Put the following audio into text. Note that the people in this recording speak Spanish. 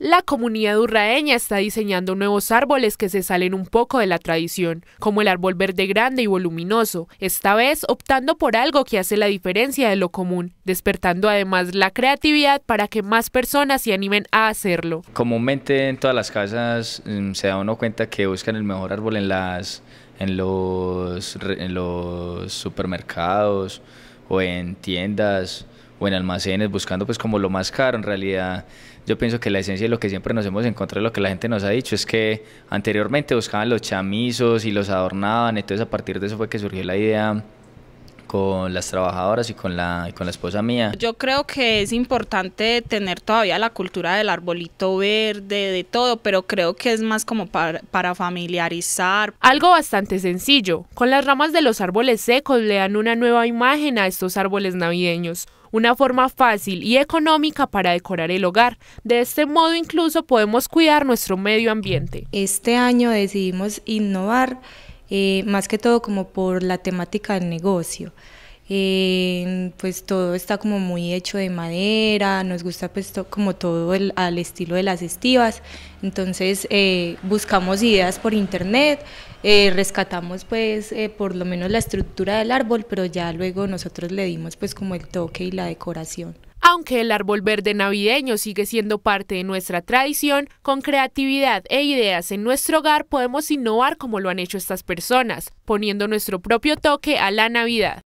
La comunidad urraeña está diseñando nuevos árboles que se salen un poco de la tradición, como el árbol verde grande y voluminoso, esta vez optando por algo que hace la diferencia de lo común, despertando además la creatividad para que más personas se animen a hacerlo. Comúnmente en todas las casas mm, se da uno cuenta que buscan el mejor árbol en, las, en, los, en los supermercados o en tiendas o en almacenes buscando pues como lo más caro. En realidad yo pienso que la esencia de lo que siempre nos hemos encontrado, lo que la gente nos ha dicho, es que anteriormente buscaban los chamizos y los adornaban, entonces a partir de eso fue que surgió la idea con las trabajadoras y con la, con la esposa mía. Yo creo que es importante tener todavía la cultura del arbolito verde, de todo, pero creo que es más como para familiarizar. Algo bastante sencillo, con las ramas de los árboles secos le dan una nueva imagen a estos árboles navideños una forma fácil y económica para decorar el hogar. De este modo incluso podemos cuidar nuestro medio ambiente. Este año decidimos innovar eh, más que todo como por la temática del negocio. Eh, pues todo está como muy hecho de madera, nos gusta pues como todo al estilo de las estivas, entonces eh, buscamos ideas por internet, rescatamos pues por lo menos la estructura del árbol, pero ya luego nosotros le dimos pues como el toque y la decoración. Aunque el árbol verde navideño sigue siendo parte de nuestra tradición, con creatividad e ideas en nuestro hogar podemos innovar como lo han hecho estas personas, poniendo nuestro propio toque a la Navidad.